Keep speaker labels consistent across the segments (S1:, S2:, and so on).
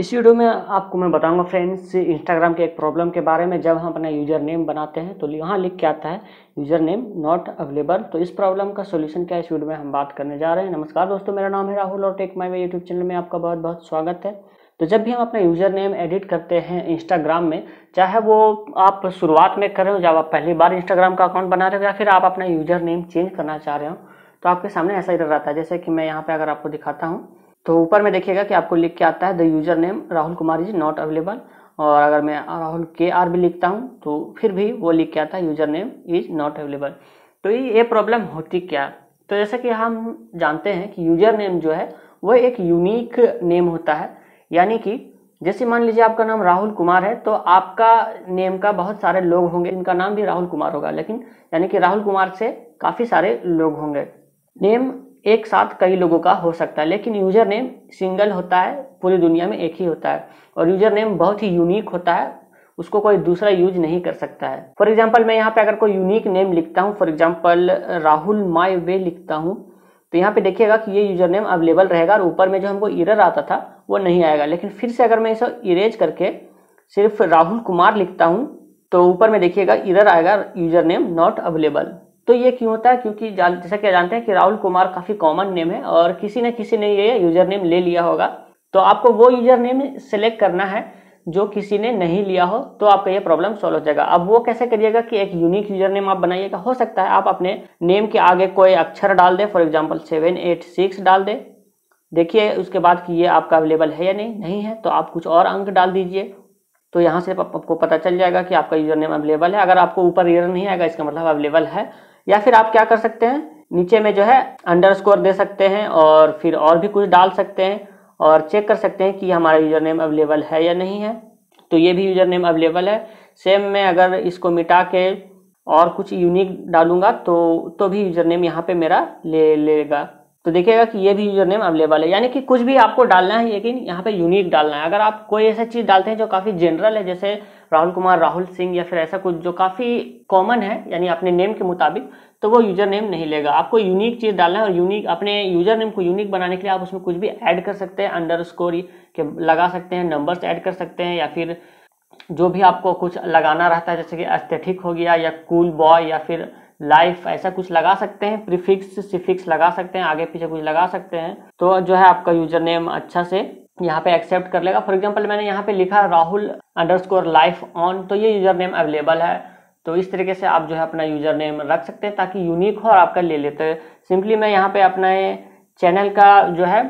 S1: इस वीडियो में आपको मैं बताऊंगा फ्रेंड्स इंस्टाग्राम के एक प्रॉब्लम के बारे में जब हम अपना यूजर नेम बनाते हैं तो यहाँ लिख के आता है यूजर नेम नॉट अवेलेबल तो इस प्रॉब्लम का सोल्यूशन क्या है इस वीडियो में हम बात करने जा रहे हैं नमस्कार दोस्तों मेरा नाम है राहुल और टेक माई यूट्यूब चैनल में आपका बहुत बहुत स्वागत है तो जब भी हम अपना यूज़र नेम एडिट करते हैं इंस्टाग्राम में चाहे वो आप शुरुआत में कर रहे हो जब आप पहली बार इंस्टाग्राम का अकाउंट बना रहे हो या फिर आप अपना यूज़र नेम चेंज करना चाह रहे हो तो आपके सामने ऐसा ही रहता है जैसे कि मैं यहाँ पर अगर आपको दिखाता हूँ तो ऊपर में देखिएगा कि आपको लिख के आता है the user name Rahul Kumar is not available और अगर मैं राहुल के आर भी लिखता हूँ तो फिर भी वो लिख के आता है user name is not available तो ये प्रॉब्लम होती क्या तो जैसा कि हम जानते हैं कि यूजर नेम जो है वह एक यूनिक नेम होता है यानी कि जैसे मान लीजिए आपका नाम राहुल कुमार है तो आपका नेम का बहुत सारे लोग होंगे इनका नाम भी राहुल कुमार होगा लेकिन यानी कि राहुल कुमार से काफ़ी सारे लोग होंगे नेम एक साथ कई लोगों का हो सकता है लेकिन यूजर नेम सिंगल होता है पूरी दुनिया में एक ही होता है और यूजर नेम बहुत ही यूनिक होता है उसको कोई दूसरा यूज नहीं कर सकता है फॉर एग्जाम्पल मैं यहाँ पे अगर कोई यूनिक नेम लिखता हूँ for example Rahul my way लिखता हूँ तो यहाँ पे देखिएगा कि ये यूजर नेम अवेलेबल रहेगा और ऊपर में जो हमको इरर आता था वो नहीं आएगा लेकिन फिर से अगर मैं इसे इरेज करके सिर्फ राहुल कुमार लिखता हूँ तो ऊपर में देखिएगा इरर आएगा यूजर नेम नॉट अवेलेबल तो ये क्यों होता है क्योंकि जैसा क्या जानते हैं कि राहुल कुमार काफ़ी कॉमन नेम है और किसी न किसी ने ये यूजर नेम ले लिया होगा तो आपको वो यूजर नेम सेलेक्ट करना है जो किसी ने नहीं लिया हो तो आपका ये प्रॉब्लम सॉल्व हो जाएगा अब वो कैसे करिएगा कि एक यूनिक यूजर नेम आप बनाइएगा हो सकता है आप अपने नेम के आगे कोई अक्षर डाल दें for example seven eight six डाल दें देखिए उसके बाद कि ये आपका अवेलेबल है या नहीं नहीं है तो आप कुछ और अंक डाल दीजिए तो यहाँ से आपको पता चल जाएगा कि आपका यूजर नेम अवेलेबल है अगर आपको ऊपर ईयर नहीं आएगा इसका मतलब अवेलेबल है या फिर आप क्या कर सकते हैं नीचे में जो है अंडरस्कोर दे सकते हैं और फिर और भी कुछ डाल सकते हैं और चेक कर सकते हैं कि हमारा यूज़र नेम अवेलेबल है या नहीं है तो ये भी यूज़र नेम अवेलेबल है सेम मैं अगर इसको मिटा के और कुछ यूनिक डालूंगा तो तो भी यूज़र नेम यहाँ पे मेरा ले लेगा तो देखिएगा कि ये भी यूजर नेम अवेलेबल है यानी कि कुछ भी आपको डालना है लेकिन यहाँ पे यूनिक डालना है अगर आप कोई ऐसा चीज़ डालते हैं जो काफ़ी जनरल है जैसे राहुल कुमार राहुल सिंह या फिर ऐसा कुछ जो काफ़ी कॉमन है यानी अपने नेम के मुताबिक तो वो यूजर नेम नहीं लेगा आपको यूनिक चीज़ डालना है और यूनिक अपने यूजर नेम को यूनिक बनाने के लिए आप उसमें कुछ भी ऐड कर सकते हैं अंडर के लगा सकते हैं नंबर्स ऐड कर सकते हैं या फिर जो भी आपको कुछ लगाना रहता है जैसे कि एस्थेटिक हो गया या कूल बॉय या फिर लाइफ ऐसा कुछ लगा सकते हैं प्रीफिक्स सिफिक्स लगा सकते हैं आगे पीछे कुछ लगा सकते हैं तो जो है आपका यूजर नेम अच्छा से यहाँ पे एक्सेप्ट कर लेगा फॉर एग्जाम्पल मैंने यहाँ पे लिखा राहुल अंडर लाइफ ऑन तो ये यूजर नेम अवेलेबल है तो इस तरीके से आप जो है अपना यूजर नेम रख सकते हैं ताकि यूनिक हो और आपका ले लेते हैं सिंपली मैं यहाँ पे अपना चैनल का जो है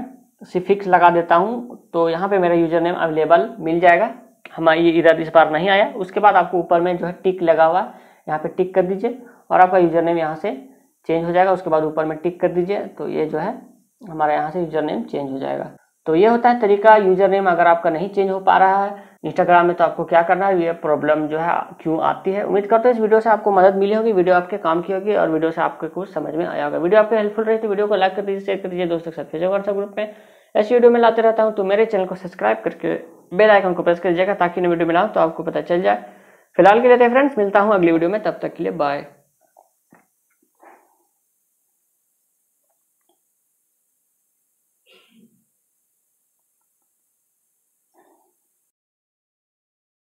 S1: सिफिक्स लगा देता हूँ तो यहाँ पे मेरा यूजर नेम अवेलेबल मिल जाएगा हमारी इधर इस बार नहीं आया उसके बाद आपको ऊपर में जो है टिक लगा हुआ यहाँ पे टिक कर दीजिए और आपका यूज़र नेम यहाँ से चेंज हो जाएगा उसके बाद ऊपर में टिक कर दीजिए तो ये जो है हमारा यहाँ से यूज़र नेम चेंज हो जाएगा तो ये होता है तरीका यूज़र नेम अगर आपका नहीं चेंज हो पा रहा है इंस्टाग्राम में तो आपको क्या करना है ये प्रॉब्लम जो है क्यों आती है उम्मीद करते हैं इस वीडियो से आपको मदद मिली होगी वीडियो आपके काम की होगी और वीडियो से आपको कुछ समझ में आया होगा वीडियो आपके हेल्पफुल रही तो वीडियो को लाइक कर दीजिए शेयर कर दीजिए दोस्तों के साथ फेसबुक व्हाट्सएप ग्रुप में ऐसी वीडियो में लाते रहता हूँ तो मेरे चैनल को सब्सक्राइब करके बेल आइकन को प्रेस कर दीजिएगा ताकि नई वीडियो मिला तो आपको पता चल जाए फिलहाल के लिए तो फ्रेंड्स मिलता हूँ अगली वीडियो में तब तक के लिए बाय